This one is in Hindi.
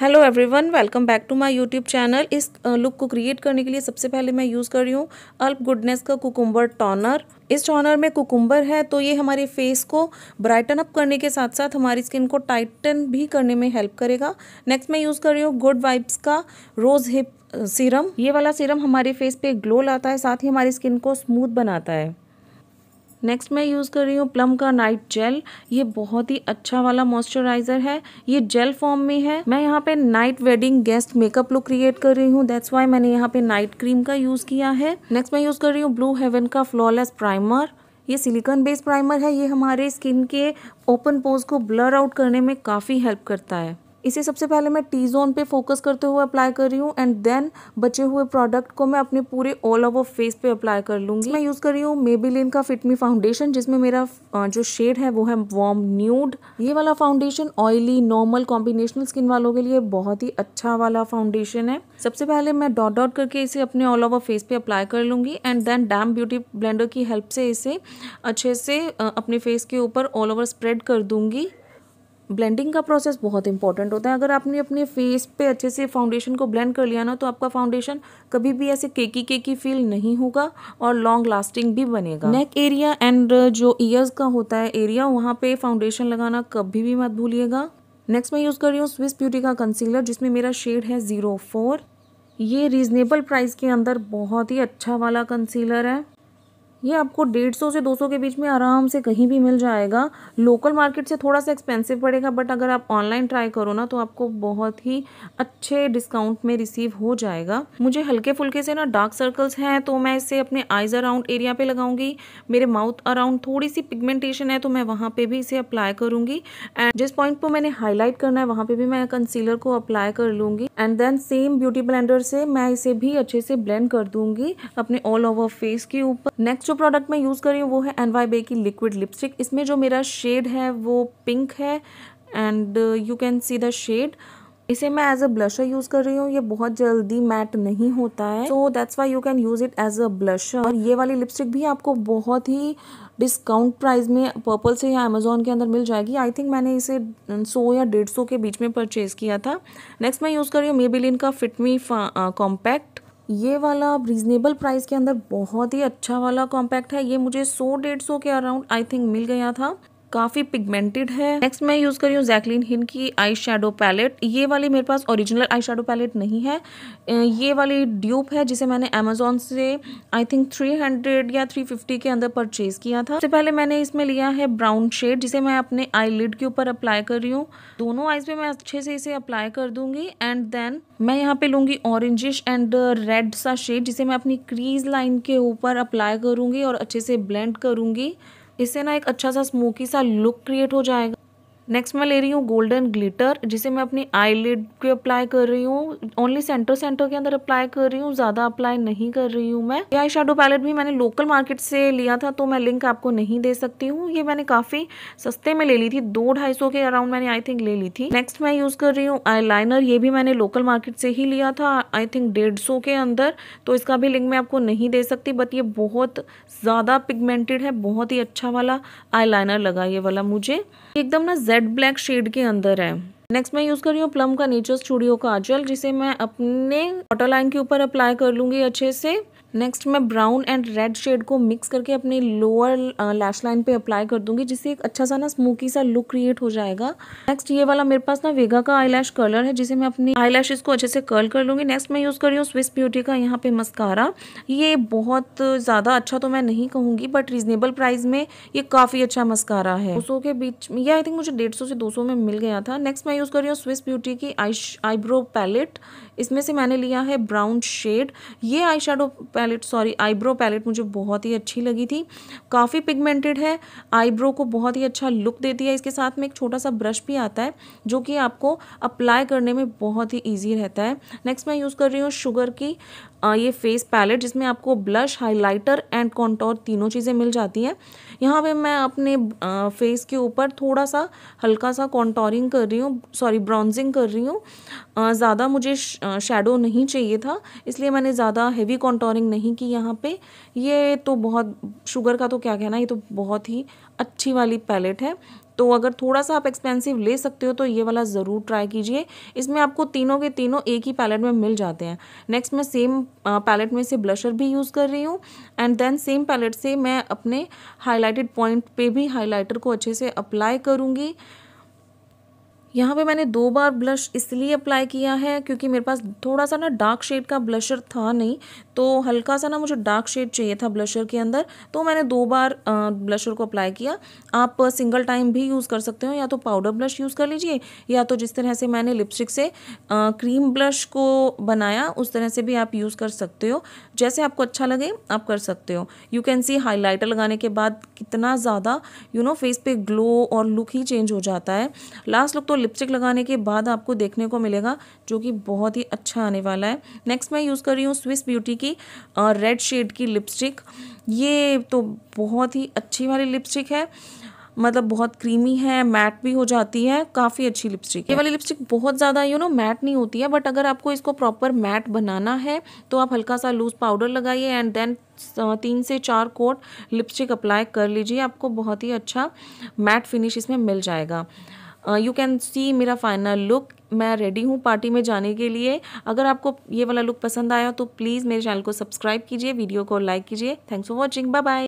hello everyone welcome back to my YouTube channel इस लुक को क्रिएट करने के लिए सबसे पहले मैं यूज़ कर रही हूँ अल्प गुडनेस का कुकुम्बर टॉनर इस टॉनर में कुकुम्बर है तो ये हमारे फेस को ब्राइटन अप करने के साथ साथ हमारी स्किन को टाइटन भी करने में हेल्प करेगा नेक्स्ट मैं यूज़ कर रही हूँ गुड वाइब्स का रोज़ हिप सीरम ये वाला सीरम हमारे फेस पे ग्लो लाता है साथ ही हमारी स्किन को स्मूथ बनाता है नेक्स्ट मैं यूज़ कर रही हूँ प्लम का नाइट जेल ये बहुत ही अच्छा वाला मॉइस्चराइजर है ये जेल फॉर्म में है मैं यहाँ पे night wedding guest makeup look create कर रही हूँ दैट्स वाई मैंने यहाँ पे नाइट क्रीम का यूज़ किया है नेक्स्ट मैं यूज़ कर रही हूँ ब्लू हेवन का फ्लॉलेस प्राइमर ये सिलिकॉन बेस्ड प्राइमर है ये हमारे स्किन के ओपन पोज को ब्लर आउट करने में काफ़ी हेल्प करता है इसे सबसे पहले मैं टी जोन पे फोकस करते हुए अप्लाई कर रही हूँ एंड देन बचे हुए प्रोडक्ट को मैं अपने पूरे ऑल ओवर फेस पे अप्लाई कर लूँगी मैं यूज़ कर रही हूँ मेबीलिन का फिटमी फाउंडेशन जिसमें मेरा जो शेड है वो है वॉर्म न्यूड ये वाला foundation oily normal combinational skin वालों के लिए बहुत ही अच्छा वाला फाउंडेशन है सबसे पहले मैं डॉट डॉट करके इसे अपने ऑल ओवर फेस पे अप्लाई कर लूँगी and then dam beauty blender की हेल्प से इसे अच्छे से अपने फेस के ऊपर ऑल ओवर स्प्रेड कर दूँगी ब्लेंडिंग का प्रोसेस बहुत इंपॉर्टेंट होता है अगर आपने अपने फेस पे अच्छे से फाउंडेशन को ब्लेंड कर लिया ना तो आपका फाउंडेशन कभी भी ऐसे केकी केकी फील नहीं होगा और लॉन्ग लास्टिंग भी बनेगा नेक एरिया एंड जो ईयर्स का होता है एरिया वहाँ पे फाउंडेशन लगाना कभी भी मत भूलिएगा नेक्स्ट मैं यूज़ कर रही हूँ स्विस ब्यूटी का कंसीलर जिसमें मेरा शेड है ज़ीरो फोर ये रीज़नेबल प्राइस के अंदर बहुत ही अच्छा वाला कंसीलर है ये आपको डेढ़ सौ से दो सौ के बीच में आराम से कहीं भी मिल जाएगा लोकल मार्केट से थोड़ा सा एक्सपेंसिव पड़ेगा बट अगर आप ऑनलाइन ट्राई करो ना तो आपको बहुत ही अच्छे डिस्काउंट में रिसीव हो जाएगा मुझे हल्के फुल्के से ना डार्क सर्कल्स हैं तो मैं इसे अपने आइज़ अराउंड एरिया पे लगाऊंगी मेरे माउथ अराउंड थोड़ी सी पिगमेंटेशन है तो मैं वहाँ पे भी इसे अप्लाई करूँगी एंड जिस पॉइंट पर मैंने हाईलाइट करना है वहाँ पे भी मैं कंसीलर को अप्लाई कर लूँगी and then same beauty blender से मैं इसे भी अच्छे से ब्लेंड कर दूँगी अपने ऑल ओवर फेस के ऊपर नेक्स्ट जो प्रोडक्ट मैं यूज़ कर रही हूँ वो है एन वाई बे की लिक्विड लिपस्टिक इसमें जो मेरा शेड है वो पिंक है and you can see the shade इसे मैं एज अ ब्लशर यूज़ कर रही हूँ ये बहुत जल्दी मैट नहीं होता है so that's why you can use it as a blusher और ये वाली लिपस्टिक भी आपको बहुत ही डिस्काउंट प्राइस में पर्पल से या अमेजोन के अंदर मिल जाएगी आई थिंक मैंने इसे uh, सौ या डेढ़ सौ के बीच में परचेज़ किया था नेक्स्ट मैं यूज़ कर रही हूँ मेबिलिन का फिटमी कॉम्पैक्ट ये वाला रीज़नेबल प्राइस के अंदर बहुत ही अच्छा वाला कॉम्पैक्ट है ये मुझे सौ डेढ़ सौ के अराउंड आई थिंक मिल गया था काफ़ी पिगमेंटेड है नेक्स्ट मैं यूज़ करी हूँ जैकलिन हिन की आई शेडो पैलेट ये वाली मेरे पास ओरिजिनल आई शेडो पैलेट नहीं है ये वाली ड्यूप है जिसे मैंने अमेजोन से आई थिंक 300 या 350 के अंदर परचेज किया था सबसे पहले मैंने इसमें लिया है ब्राउन शेड जिसे मैं अपने आई लिड के ऊपर अप्लाई कर रही हूँ दोनों आइज पे मैं अच्छे से इसे अप्लाई कर दूंगी एंड देन मैं यहाँ पे लूँगी ऑरेंजिश एंड रेड सा शेड जिसे मैं अपनी क्रीज लाइन के ऊपर अप्लाई करूँगी और अच्छे से ब्लेंड करूँगी इससे ना एक अच्छा सा स्मोकी सा लुक क्रिएट हो जाएगा नेक्स्ट मैं ले रही हूँ गोल्डन ग्लिटर जिसे मैं अपनी आई लिड पे अप्लाई कर रही हूँ ओनली सेंटर सेंटर के अंदर अप्लाई कर रही हूँ ज़्यादा अप्लाई नहीं कर रही हूँ मैं ये आई शेडो पैलेट भी मैंने लोकल मार्केट से लिया था तो मैं लिंक आपको नहीं दे सकती हूँ ये मैंने काफ़ी सस्ते में ले ली थी दो ढाई सौ के अराउंड मैंने आई थिंक ले ली थी नेक्स्ट मैं यूज़ कर रही हूँ आई ये भी मैंने लोकल मार्केट से ही लिया था आई थिंक डेढ़ सौ के अंदर तो इसका भी लिंक मैं आपको नहीं दे सकती बट ये बहुत ज़्यादा पिगमेंटेड है बहुत ही अच्छा वाला आई लगा ये वाला मुझे एकदम ना जेड रेड ब्लैक शेड के अंदर है नेक्स्ट मैं यूज़ कर रही हूँ प्लम का नेचर स्टूडियो काजल जिसे मैं अपने वाटर लाइन के ऊपर अप्लाई कर लूँगी अच्छे से नेक्स्ट मैं ब्राउन एंड रेड शेड को मिक्स करके अपने लोअर लैश लाइन पे अप्लाई कर दूंगी जिससे एक अच्छा सा ना स्मोकी सा लुक क्रिएट हो जाएगा नेक्स्ट ये वाला मेरे पास ना वेगा का आई कलर है जिसे मैं अपनी आई को अच्छे से कर्ल कर लूंगी नेक्स्ट मैं यूज़ कर रही हूँ स्विस ब्यूटी का यहाँ पे मस्कारा ये बहुत ज़्यादा अच्छा तो मैं नहीं कहूँगी बट रिजनेबल प्राइस में ये काफ़ी अच्छा मस्कारा है दो के बीच में आई थिंक मुझे डेढ़ से दो में मिल गया था नेक्स्ट मैं यूज़ कर रही हूँ स्विस ब्यूटी की आईब्रो पैलेट इसमें से मैंने लिया है ब्राउन शेड ये eye palette sorry eyebrow palette मुझे बहुत ही अच्छी लगी थी काफ़ी पिगमेंटेड है आईब्रो को बहुत ही अच्छा लुक देती है इसके साथ में एक छोटा सा ब्रश भी आता है जो कि आपको अप्लाई करने में बहुत ही ईजी रहता है नेक्स्ट मैं यूज़ कर रही हूँ शुगर की ये फेस पैलेट जिसमें आपको ब्लश हाइलाइटर एंड कॉन्टोर तीनों चीज़ें मिल जाती हैं यहाँ पे मैं अपने फेस के ऊपर थोड़ा सा हल्का सा कॉन्टोरिंग कर रही हूँ सॉरी ब्राउन्जिंग कर रही हूँ ज़्यादा मुझे शेडो नहीं चाहिए था इसलिए मैंने ज़्यादा हैवी कॉन्टोरिंग नहीं की यहाँ पे ये तो बहुत शुगर का तो क्या कहना ये तो बहुत ही अच्छी वाली पैलेट है तो अगर थोड़ा सा आप एक्सपेंसिव ले सकते हो तो ये वाला ज़रूर ट्राई कीजिए इसमें आपको तीनों के तीनों एक ही पैलेट में मिल जाते हैं नेक्स्ट मैं सेम पैलेट में से ब्लशर भी यूज़ कर रही हूँ एंड देन सेम पैलेट से मैं अपने हाईलाइटेड पॉइंट पे भी हाईलाइटर को अच्छे से अप्लाई करूँगी यहाँ पे मैंने दो बार ब्लश इसलिए अप्लाई किया है क्योंकि मेरे पास थोड़ा सा ना डार्क शेड का ब्लशर था नहीं तो हल्का सा ना मुझे डार्क शेड चाहिए था ब्लशर के अंदर तो मैंने दो बार ब्लशर को अप्लाई किया आप सिंगल टाइम भी यूज़ कर सकते हो या तो पाउडर ब्लश यूज़ कर लीजिए या तो जिस तरह से मैंने लिपस्टिक से क्रीम ब्लश को बनाया उस तरह से भी आप यूज़ कर सकते हो जैसे आपको अच्छा लगे आप कर सकते हो यू कैन सी हाईलाइटर लगाने के बाद कितना ज़्यादा यू नो फेस पे ग्लो और लुक ही चेंज हो जाता है लास्ट लुक तो लिपस्टिक लगाने के बाद आपको देखने को मिलेगा जो कि बहुत ही अच्छा आने वाला है नेक्स्ट मैं यूज़ कर रही हूँ स्विस ब्यूटी की रेड शेड की लिपस्टिक ये तो बहुत ही अच्छी वाली लिपस्टिक है मतलब बहुत क्रीमी है मैट भी हो जाती है काफ़ी अच्छी लिपस्टिक ये वाली लिपस्टिक बहुत ज़्यादा यू नो मैट नहीं होती है बट अगर आपको इसको प्रॉपर मैट बनाना है तो आप हल्का सा लूज पाउडर लगाइए एंड देन तीन से चार कोट लिपस्टिक अप्लाई कर लीजिए आपको बहुत ही अच्छा मैट फिनिश इसमें मिल जाएगा यू कैन सी मेरा फाइनल लुक मैं रेडी हूँ पार्टी में जाने के लिए अगर आपको ये वाला लुक पसंद आया तो प्लीज़ मेरे चैनल को सब्सक्राइब कीजिए वीडियो को लाइक कीजिए thanks for watching bye bye